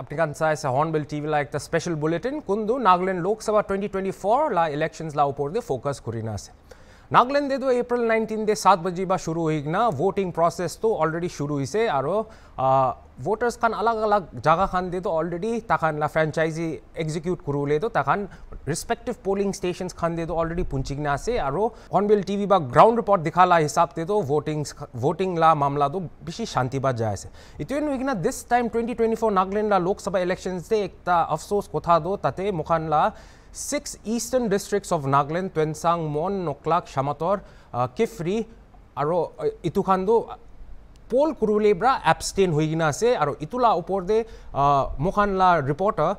අපටිකන් සයි සහොන්බෙල් ටීවලයික්ත special බුලටින් කුන්දු නාගලෙන් ලෝක්සව 2024 ලා elections ලා උපෝර්ද ෆෝකස් කුරිනාසේ. এপ্রিল নাইনটিন দিয়ে সাত বাজি বা শুরু ಶುರು না ভোটিং প্রসেস তো অলরেডি শুরু হয়েছে আর ভোটার্স খান আলাগ আলাগ জায়গা খান দিয়ে তো অলরেডি তাখান লা ফ্র্যাঞ্চাইজি এক্সিকিউট করলে তো তাখান রেসপেক্টিভ পোলিং স্টেশন খান দিয়ে তো অলরেডি না আছে আর হনবিল টিভি বা গ্রাউন্ড রিপোর্ট দেখালা হিসাব দিয়ে তো ভোটিং ভোটিং লা মামলা তো বেশি শান্তি বা যায় আছে ইতিও this time twenty twenty four Nagaland Lok Sabha elections দে একটা আফসোস কথা দো তাতে মুখান লা Six eastern districts of Nagaland, Twensang, Mon, Noklak, Shamator, uh, Kifri, আৰু ইটোখানটো পল কুৰুলিৰ পৰা এবষ্টেইন হৈ কিনে আছে আৰু ইটোলা ওপৰতে মোখানলা ৰিপৰ্টাৰ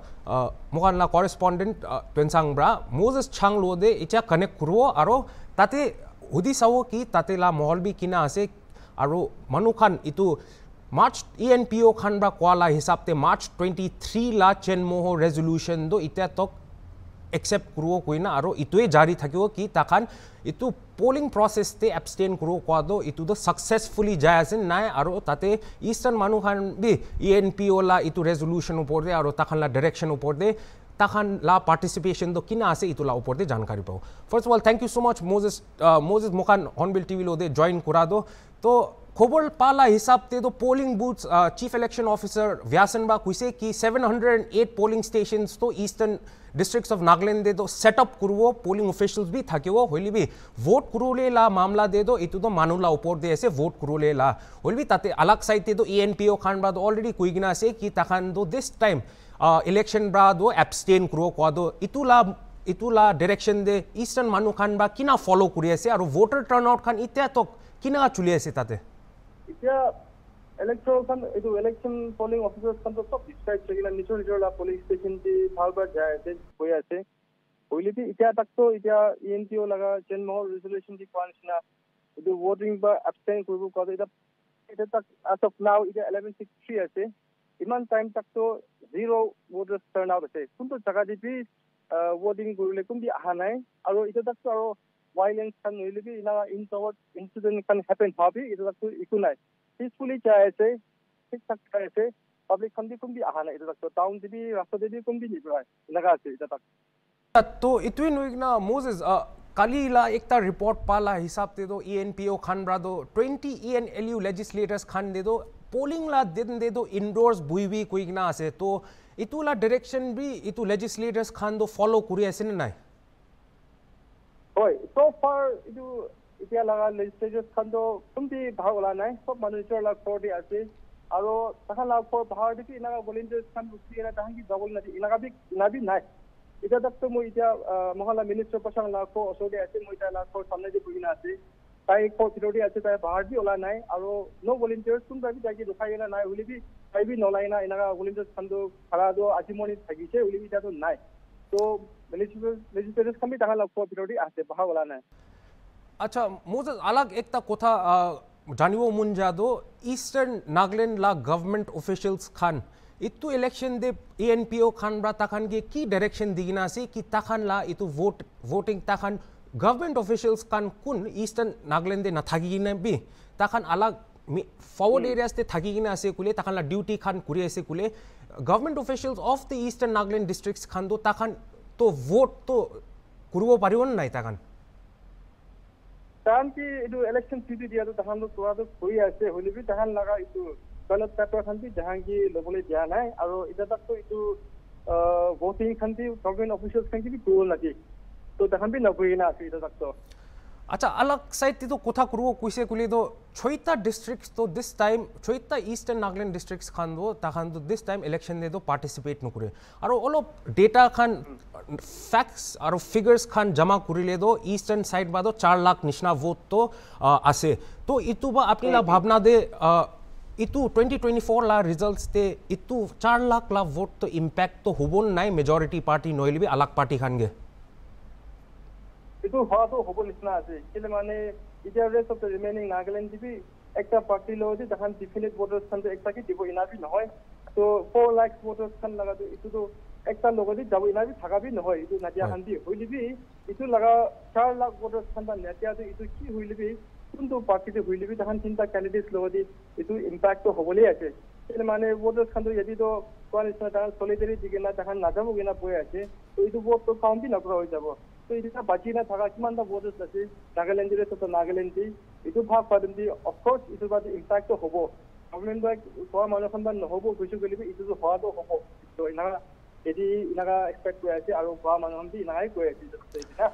মোখানলা কৰেছপণ্ডেণ্ট পেঞ্চাং পৰা মোজেছ চাং লোদে এতিয়া কানেক্ট কৰিব আৰু তাতে সুধি চাব কি তাতে লা মহলবি কিনা আছে আৰু মানুহ খান ইটো March E N P O' খান পৰা কোৱালা হিচাপতে মাৰ্চ টুৱেণ্টি থ্ৰী লা চেনমোহ ৰেজলিউশ্যনটো এতিয়া তক එක්සප් කරුවෝ කොයින අර ඉතුවේ ජාරි තකිවෝ කී තකන් ඉතු පෝලිින් ප්‍රොසෙස්තේ ඇප්ස්ටේන් කරුවෝවාද ඉතුද සක්සෙස් ෆුලි ජයසන් නෑ අරෝ තතේ ඊස්ටන් මනුහන්දේ ඒන්පෝලා ඉතු රෙසලූෂන් උපෝර්දේ අරෝ තකන්ලා ඩෙරක්ෂන් උපෝර්දේ তাখানলা পার্টিসিপেশন তো কিনা আসে ইতুলা উপরতে জানকারি পাও first of all thank you so much Moses Moses মোকান হর্নবিল টিভি লোদে জয়েন করা দো তো খবৰ পালা হিচাপেতো polling booth chief election officer ভ্যাসনবা কৈছে কি seven hundred and eight polling ষ্টেচনছতো ইষ্টাৰ্ণ ডিষ্ট্ৰিক্ট অফ নাগালেণ্ডেতো ছেট আপ কৰিব পলিং অফিচিয়েলছ বি থাকিব হলিবি ভোট কৰোলে লা মামলা দেতো এইটোতো মানুহলা ওপৰত দি আছে ভোট কৰোলে লা হলিবি তাতে আলাক চাইডেতো এ এন পি অ' খান বাদ অলৰেডি কৈ কিনা আছে কি তাখানতো দিছ টাইম ইলেকশ্যন বাদো এবষ্টেইন কৰিব কোৱাদো ইটো লা ইটো লা ডিৰেকশ্যন দে ইষ্টাৰ্ণ মানুহ খান বা কিনা ফ'ল' কৰি আছে আৰু ভোটাৰ টাৰ্ণ আউট খান এতিয়া তোক কিনা চলি আছে তাতে এতিয়া ইলেকচন এইটো ইলেকচন পলিং অফিচাৰ খন চব ডিচাইড হৈ গেলা নিজৰ নিজৰ লাভ পলিং ষ্টেচন টি ভাল পৰা যায় আছে গৈ আছে কৈলেতি এতিয়া তাকতো এতিয়া ই এন টি মহল ৰিজলিউশ্যন টি কোৱাৰ নিচিনা এইটো ভোটিং বা এবচেন কৰিব কোৱা এতিয়া এতিয়া তাক এজ নাও এতিয়া ইলেভেন আছে ইমান টাইম তাকতো জিৰ' ভোটাৰ টাৰ্ণ আউট আছে কোনটো জেগা দি ভোটিং কৰিবলৈ কোনদি অহা নাই আৰু এতিয়া তাকতো আৰু violence can really be in our in our incident can happen. However, it was to equalize peacefully. चाहे से ठीक ठाक चाहे से पब्लिक खान भी कुंभी आहाना इधर तक तो टाउन भी रास्ता भी कुंभी नहीं पड़ा लगा से इधर तक तो इतने नुइग ना मोसेस काली ला एक तार रिपोर्ट पाला हिसाब दे दो ईएनपीओ e खान ब्रा दो 20 ईएनएलयू लेजिस्लेटर्स खान दे दो पोलिंग ला दिन दे दो इंडोर्स बुई भी कोई ना आसे तो इतुला डायरेक्शन भी इतु लेजिस्लेटर्स खान दो फॉलो करी ऐसे ना হয় চ' ফাৰ এইটো এতিয়া লগা লেজিষ্ট্ৰেচাৰখন তো কোনটি ভাগ ওলা নাই চব মানুহ নিজৰ লগ ফৰ্টি আছে আৰু তাহাৰ লগ ফৰ ভাৰ দেখি এনেকুৱা ভলেণ্টিয়াৰ্চখন উঠি আহে তাহাঁতি যাবলৈ নাই এনেকুৱা বি নাবি নাই এতিয়া তাত মই এতিয়া মহল্লা মিনিষ্টাৰ প্ৰশাং লাগ ফৰ ওচৰতে আছে মই এতিয়া লাগ ফৰ চামনে দি বহি আছে তাই ফৰ ভিতৰতে আছে তাই ভাৰ বি ওলা নাই আৰু ন' ভলেণ্টিয়াৰ্চ কোনোবাই বি তাইকে ৰখাই গ'লে নাই বুলি বি তাই বি নলাই না এনেকুৱা ভলেণ্টিয়াৰ্চখন তো ভাড়াটো আজি মৰ্ণিং থাকিছে বুলি বি এতিয়াতো নাই ত' legislators अच्छा, अलग एकता कोथा ला गवर्नमेंट खान इतु इलेक्शन दे एएनपीओ खान गवर्नमेंट ऑफिशियल्स खान कुन ईस्टर्न ना थागी अलग फॉरवर्ड एरियाज ते खान कुरे government officials of the Nagaland তো ভোট তো কৰিব পাৰিব নে নাই তাকান কাৰণ কি এইটো ইলেকশ্যন চিটি দিয়াটো তাহান চোৱাটো হৈ আছে হৈ নেকি তাহান লগা এইটো টয়লেট পেপাৰ খান্তি তাহান কি ল'বলৈ দিয়া নাই আৰু এতিয়া তাকতো এইটো ভোটিং খান্তি গভমেণ্ট অফিচিয়েলছ খান্তি কৰিব নাথাকে তো তাহান বি নকৰি না আছে এতিয়া তাকতো আচ্ছা আলাক সাইডটিতো কথা কৰিব কৈছে কলিতো ছয়টা ডিষ্ট্ৰিক্টতো দিছ টাইম ছয়টা ইষ্টাৰ্ণ নাগালেণ্ড ডিষ্ট্ৰিক্টছ খান দিব তাহান দিছ টাইম ইলেকশ্যন দিয়েতো পাৰ্টিচিপেট নকৰে আৰু অলপ ডেটা খান ফেক্টছ আৰু ফিগাৰ্ছ খান জমা কৰিলেতো ইষ্টাৰ্ণ ছাইড বাদো চাৰ লাখ নিচিনা ভোটতো আছে তো এইটো বা আপুনি ভাৱনা দে এইটো টুৱেণ্টি টুৱেণ্টি ফ'ৰ লাখ ৰিজাল্টছতে এইটো চাৰ লাখ লাভ ভোটতো ইম্পেক্টটো হ'ব নাই মেজৰিটি পাৰ্টি নহ'লে বি আলাক পাৰ্টি খানগৈ এইটো হোৱাটো হ'ব নিচিনা আছে কেলে মানে এতিয়া চব ৰিমেইনিং নাগালেণ্ড দিবি একটা পাৰ্টি লৈ যে তাহান ডিফিনেট ভোটাৰ্ছ খান একটাকে দিব ইনাবি নহয় তো ফ'ৰ লাখ ভোটাৰ্ছ খান লগা এইটোতো একটা লগতে যাব ইনাবি থাকাবি নহয় এইটো নাতিয়া শান্তি হৈ দিবি এইটো লগা চাৰ লাখ ভোটাৰ্ছ খান বা নাতিয়াটো এইটো কি হৈ দিবি কোনটো পাৰ্টিতে হৈ লবি তাহান তিনিটা কেণ্ডিডেটছ লগতে এইটো ইম্পেক্টটো হ'বলৈ আছে কিন্তু মানে ভোটাৰ্ছ খানটো যদিতো কোৱাৰ নিচিনা তাহান চলি তাৰি দিগেনা তাহান নাযাবগৈ না পৰি আছে তো এইটো বহুত কাউণ্টি নকৰা হৈ যাব ইটো বাজিনে থকা কিমান এটা বোৰ্ডেছ আছে নাগালেণ্ডৰে তাতে নাগালেণ্ড এইটো ভাগ পাৰিম দি অফকোৰ্চ এইটোৰ পৰা ইম্পেক্টটো হ'ব নাগালেণ্ড কোৱা মানুহখন বা নহ'ব কৈছোঁ বুলি এইটোতো হোৱাটো হ'ব তো এনেকুৱা এদি এনেকুৱা এক্সপেক্ট কৰি আছে আৰু কোৱা মানুহখন দি এনেকুৱাই কৈ আছে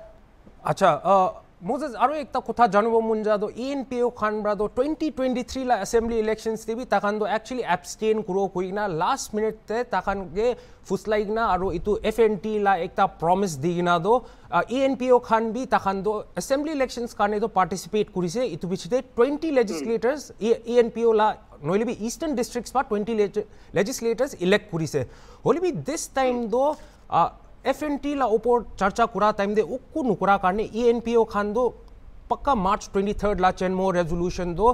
আচ্ছা অঁ মোজেছ আৰু এটা কথা জানিব মন যা দ ইন পি অ' খান ব্ৰাদ টুৱেণ্টি টুৱেণ্টি থ্ৰীলা এছেম্বলি ইলেকশ্যনছ দিবি তাখান দ একচুৱেলি এপষ্টেইন কৰো কৰিকিনা লাষ্ট মিনিটতে তাখান গে ফুচলাই কিনা আৰু এইটো এফ এন টি লা এটা প্ৰমিছ দি কিনা the E N P O' খান বি তাখান দ এছেম্বলি ইলেকশ্যনছ কাৰণে দ পাৰ্টিচিপেট কৰিছে এইটো পিছতে twenty legislators E E N P O' লা নহ'লেবি ইষ্টাৰ্ণ ডিষ্ট্ৰিক্টছ বা টুৱেণ্টি লেজিছলেটাৰ্ছ ইলেক্ট কৰিছে হ'লেবি দিছ টাইম দ एफएनटीला ओपोर चर्चा कुरा टाइमदे उक्कु नुकुरा कारणे ईएनपीओ खांदो પક્કા માર્ચ ટ્વેન્ટી થર્ડલા ચેનમો રેઝોલ્યુશન દો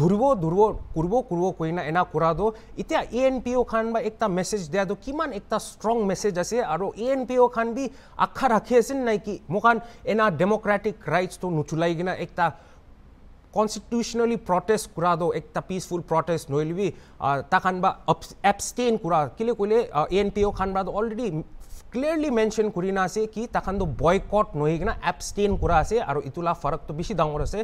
ધુરવો ધુરવો કુરવો કુરવો કોઈના એના કુરા દો ઇત્યા એએનપીઓ ખાનમાં એકતા મેસેજ દયા દો કિમાન એકતા સ્ટ્રং મેસેજ હશે આરો એએનપીઓ ખાન બી આખા રાખી હશે ને કે મોખાન એના ડેમોક્રેટિક રાઇટ્સ તો નુચુલાઈ ગીના એકતા কনস্টিটিউশনালি প্রটেস্ট করা দো একটা পিসফুল প্রটেস্ট নইলবি তা খান বা অ্যাবস্টেন করা কিলে কইলে এনপিও খান বা অলরেডি ক্লিয়াৰলি মেনশ্যন কৰি না আছে কি তাখন তো বয়কট নহয় কিনা এপষ্টেইন কৰা আছে আৰু ইটো লাভ ফৰক তো বেছি ডাঙৰ আছে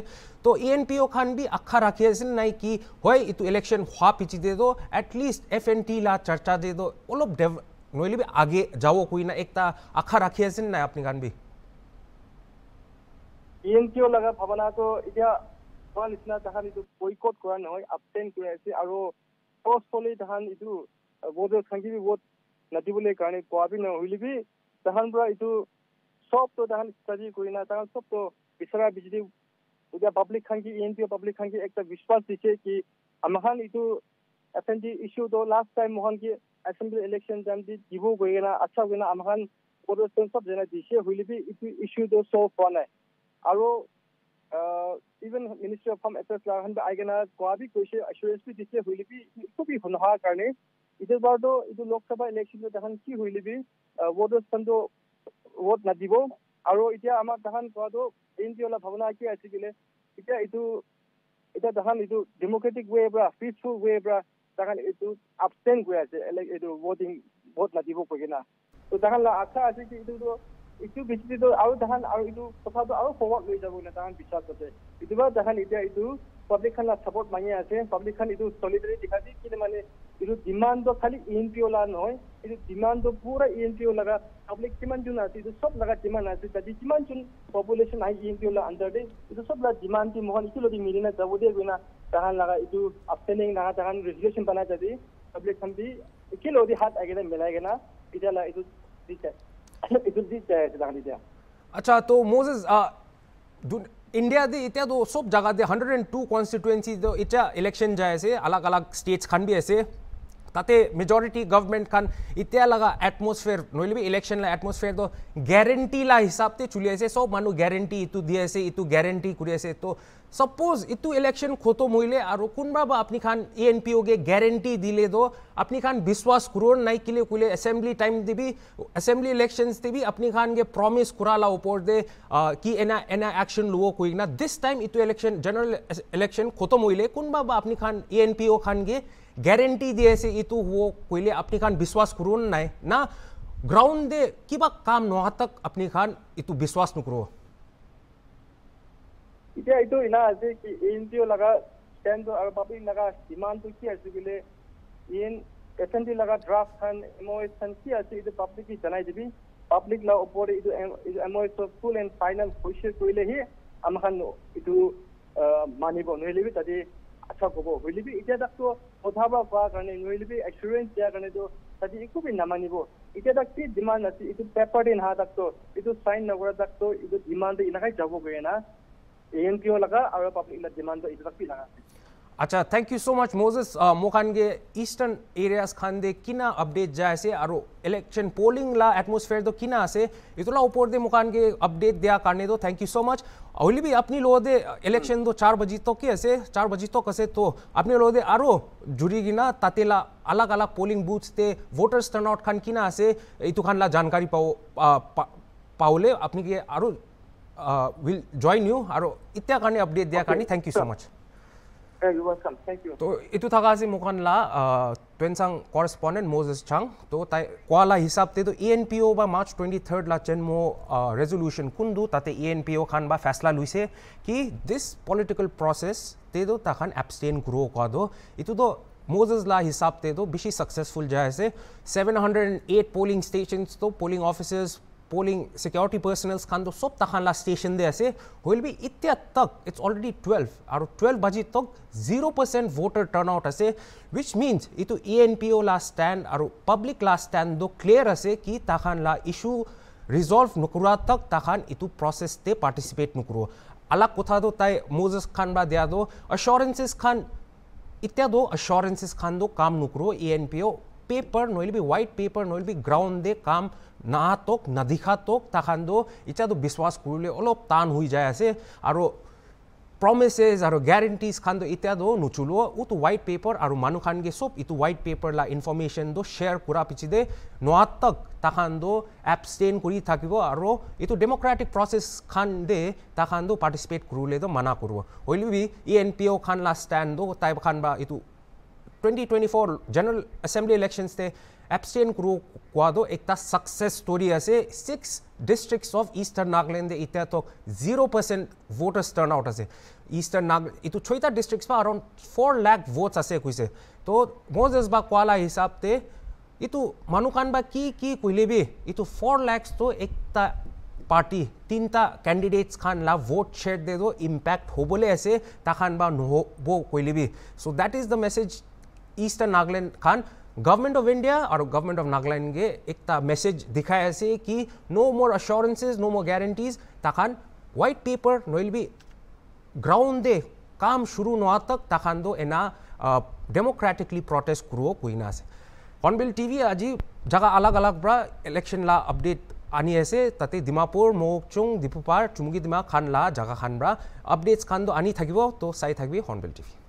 তো ই এন পি অ' খান বি আশা ৰাখি আছে নাই কি হয় ইটো ইলেকশ্যন হোৱা পিছি দে দিয়ে এটলিষ্ট এফ এন টি লা চৰ্চা দিয়ে অলপ ডেভ নহলি আগে যাব কৈ না এক আশা ৰাখি আছে নাই আপুনি খান বি ই এন পি অ' লগা ভাৱনা তো এতিয়া হোৱা নিচিনা তাহান এইটো বয়কট কৰা নহয় আপষ্টেইন কৰি আছে আৰু ফাৰ্ষ্ট হ'লে তাহান এইটো বহুত থাকিবি বহুত নাতি কাৰণে কোৱা বি নহলিবি তাহান পৰা এইটো চবটো তাহান ষ্টাডি কৰি না তাহান চবটো বিচৰা বিজেপি এতিয়া পাব্লিক খান কি এন পি পাব্লিক এটা বিশ্বাস দিছে কি আমাহান এইটো F N D last time মোহন কি এছেম্বলি ইলেকশ্যন টাইম দি দিব গৈ আচ্ছা গৈ না আমাহান পৰিৱৰ্তন চব যেনে দিছে হলিবি এইটো ইছ্যুটো চল্ভ হোৱা নাই আৰু even ministry of farm affairs লাহান আই কোৱা বি কৈছে এছুৰেঞ্চ দিছে হলিবি একো বি নোহোৱাৰ কাৰণে ইটোৰ লোকসভা ইলেকশ্যনত এখন কি হৈ লবি ভোটৰ স্থানটো ভোট নাদিব আৰু এতিয়া আমাৰ তাহান কোৱাটো এন জি অলপ ভাৱনা কি আছিলে এতিয়া এইটো এতিয়া তাহান এইটো ডেমক্ৰেটিক ৱে পৰা পিচফুল ৱে পৰা তাহান এইটো আবচেণ্ট হৈ আছে এইটো ভোটিং ভোট নাদিব কৈ কিনা তো তাহান আশা আছে কি এইটোতো এইটো বেছিটো আৰু তাহান আৰু এইটো কথাটো আৰু সহজ লৈ যাব কিনা তাহান বিশ্বাস আছে কেতিয়াবা তাহান এতিয়া এইটো ಪಬ್ಲಿಕ್ ಅನ್ನ ಸಪೋರ್ಟ್ ಮಾಡಿ ಆಸೆ ಪಬ್ಲಿಕ್ ಅನ್ ಇದು ಸಾಲಿಡರಿಟಿ ಕಾದಿ ಕಿನ ಮನೆ ಇದು ಡಿಮಾಂಡ್ ದೋ ಖಾಲಿ ಎನ್ ಪಿ ಓಲಾ ನೋಯ್ ಇದು ಡಿಮಾಂಡ್ ದೋ ಪೂರ ಎನ್ ಪಿ ಓಲಾ ಪಬ್ಲಿಕ್ ಡಿಮಾಂಡ್ ಜುನ್ ಆಸಿ ಇದು ಸಬ್ ಲಗಾ ಡಿಮಾಂಡ್ ಆಸಿ ತದಿ ಡಿಮಾಂಡ್ ಜುನ್ ಪಾಪ್ಯುಲೇಷನ್ ಆಯ್ ಎನ್ ಪಿ ಓಲಾ ಅಂಡರ್ ದೇ ಇದು ಸಬ್ ಲಗಾ ಡಿಮಾಂಡ್ ತಿ ಮೋಹನ್ ಇಕಿಲೋ ದಿ ಮಿಲಿನ ದವದೇ ಗುನಾ ತಹನ್ ಲಗಾ ಇದು ಅಪ್ಟೆನಿಂಗ್ ನಗಾ ತಹನ್ ರೆಸಲ್ಯೂಷನ್ ಬನಾ ಜದಿ ಪಬ್ಲಿಕ್ ಹಂ ದಿ ಇಕಿಲೋ ದಿ ಹಾತ್ ಆಗೆನ ಮಿಲಾಗೆನ ಇದಲ ಇದು ದಿ ಇದು ದಿ ಚಾಯ ದಾಗಲಿ ದ್ಯಾ अच्छा तो मोजेस ઇન્ડિયાથી ત્યાં તો સોપ જગાથી હંડ્રેડ એન્ડ ટુ કોન્સ્ટિટ્યુએન્સી તો ઇચ્છા ઇલેક્શન જાય છે અલગ અલગ સ્ટેટ્સ ખાન બી હશે ताते मेजोरिटी गवर्नमेंट खान इतना लगा एटमोसफेयर नई भी इलेक्शन ला एटमोसफेयर तो गारंटी ला हिसाब से चुले से सब मानु गारंटी इतु दिए से इतु गारंटी कर तो सपोज इतु इलेक्शन खोतो मिले और कुनबा अपनी खान ए एन पी ओगे गारंटी दिले दो अपनी खान विश्वास करो नाई किले कुले असेंबली टाइम दे भी असेंबली इलेक्शन दे भी अपनी खान के प्रॉमिस कुराला ऊपर दे कि एना एना एक्शन लुओ कोई ना दिस टाइम इतु इलेक्शन जनरल इलेक्शन खोतो मिले कुनबा अपनी खान ए एन पी खान के গ্যারেন্টি দিয়ে আছে এইটো হো কইলে আপনি খান বিশ্বাস করুন নাই না গ্রাউন্ডে কিবা কাম নোহা তক আপনি খান এইটো বিশ্বাস নকর এতিয়া এইটো ইনা আছে কি এনজিও লাগা স্ট্যান্ড আর বাবি লাগা ডিমান্ড কি আছে বলে ইন এসএনডি লাগা ড্রাফট খান এমওএস খান কি আছে এইটো পাবলিক কি দিবি পাবলিক লা উপরে এইটো এমওএস তো ফুল এন্ড ফাইনাল কুশিয়ার কইলে হি আমখান এইটো মানিব নোৱাৰিলে তাদি আচ্ছা কব বুঝলি এতিয়া তাকতো কথা বা কোৱাৰ কাৰণে নহলি এক্সপিৰিয়েঞ্চ দিয়াৰ কাৰণে তো তাতে একো বি নামানিব এতিয়া তাক কি ডিমাণ্ড আছে এইটো পেপাৰ দি তাক তাকতো এইটো চাইন নগৰ তাকতো এইটো ডিমাণ্ড এনেকৈ যাবগৈ না এ এম পিঅ' লগা আৰু পাব্লিক ডিমাণ্ড এইটো তাক কি লগা अच्छा thank you so much Moses मोखानगे ईस्टर्न एरियास खानदे किना अपडेट जाए आसे आरो इलेक्शन पोलिंग ला एटमॉस्फेयर दो किना आसे इतला ऊपर दे मोखानगे अपडेट दिया करने दो थैंक यू सो मच ओली भी अपनी लोग दे इलेक्शन दो चार बजे तक तो के ऐसे चार बजी तक तो ऐसे तो अपने लो दे आरो जुड़ी ना तातेला अलग अलग पोलिंग बूथ्स ते वोटर्स आउट खान किना आसे इतु खान ला जानकारी पाओ पाओले अपनी के आरो विल जॉइन यू आरो इत्या कारणे अपडेट दिया कारणे thank you so much Uh, you're welcome. Thank you. So, ito takasi mukan la uh, tuensang correspondent Moses Chang. To tai kuala hisab te to ENPO ba March 23rd la chen mo uh, resolution kundu tate ENPO khan ba फैसला लुइसे कि this political process ते दो तखन abstain grow कर दो इतो तो Moses ला हिसाब ते दो बिशी सक्सेसफुल जाए से 708 पोलिंग स्टेशंस तो polling officers polling security personnels खान तो सब तक स्टेशन दे ऐसे विल बी इतना तक इट्स ऑलरेडी ट्वेल्व और ट्वेल्व बजे तक zero percent voter turn आसे which means you E N P O ला स्टैंड और पब्लिक ला स्टैंड दो क्लियर आसे कि तखान ला इशू रिजल्व नुकुरा तक तखान इतु प्रोसेस ते पार्टिसिपेट नुकुरो अलग कथा दो तय मोजस खान बा दिया दो अश्योरेंसेस खान इतना दो अश्योरेंसेस खान दो काम नुकुरो E N P O paper नोल भी व्हाइट पेपर नोल भी ग्राउंड दे काम নাহাতক নাদিশাতক তাহানদো ইচ্ছাটো বিশ্বাস কৰিলে অলপ টান হৈ যায় আছে আৰু প্ৰমেছেছ আৰু গেৰেণ্টিজ খান এতিয়াতো নুচুলো উত হোৱাইট পেপাৰ আৰু মানুহ খানগে চব ইটো হোৱাইট পেপাৰ লা ইনফৰ্মেশ্যনটো শ্বেয়াৰ কৰা পিছি দে নোৱাতক তাহানদো এবষ্টেইন কৰি থাকিব আৰু এইটো ডেম'ক্ৰেটিক প্ৰচেছ খান দে তাহানদো পাৰ্টিচিপেট কৰিলেতো মানা কৰোঁ হ'লেবি ই এন পি অ' খান লা ষ্টেণ্ডো টাইপ খান বা এইটো twenty twenty four general assembly elections দে এপচিয়েন ক্ৰু কোৱাটো এটা ছাকচেছ ষ্টৰি আছে ছিক্স ডিষ্ট্ৰিক্টছ অফ ইষ্টাৰ্ণ নাগালেণ্ডে এতিয়া তো zero' percent voters turn out আছে ইষ্টাৰ্ণ নাগ এইটো ছয়টা ডিষ্ট্ৰিক্টছ পৰা আৰাউণ্ড ফ'ৰ লেক ভোটছ আছে কৈছে তো মই জাজ বা কোৱালা হিচাপতে এইটো মানুহ কাণ বা কি কি কৰিলেবি এইটো ফ'ৰ লেকছটো এটা পাৰ্টি তিনিটা কেণ্ডিডেটছ খান লা ভোট শ্বেড দেতো ইম্পেক্ট হ'বলৈ আছে তাখান বা নহ'ব কৰিলেবি so' that is the message eastern Nagaland খান गवर्नमेंट ऑफ इंडिया और गवर्नमेंट ऑफ नागालैंड के एक मैसेज दिखाया से कि no more assurances no more guarantees तखान व्हाइट पेपर नोइल बी ग्राउंड दे काम शुरू नवा तक तखान दो एना डेमोक्रेटिकली प्रोटेस्ट करो ना से कॉनबिल टीवी आज जगह अलग अलग बड़ा इलेक्शन ला अपडेट आनी ऐसे तते दिमापुर मोकचुंग दीपुपार चुमगी दिमा खान ला जगह खान बड़ा अपडेट्स खान दो आनी थकिबो तो साई थकिबी हॉर्नबिल टीवी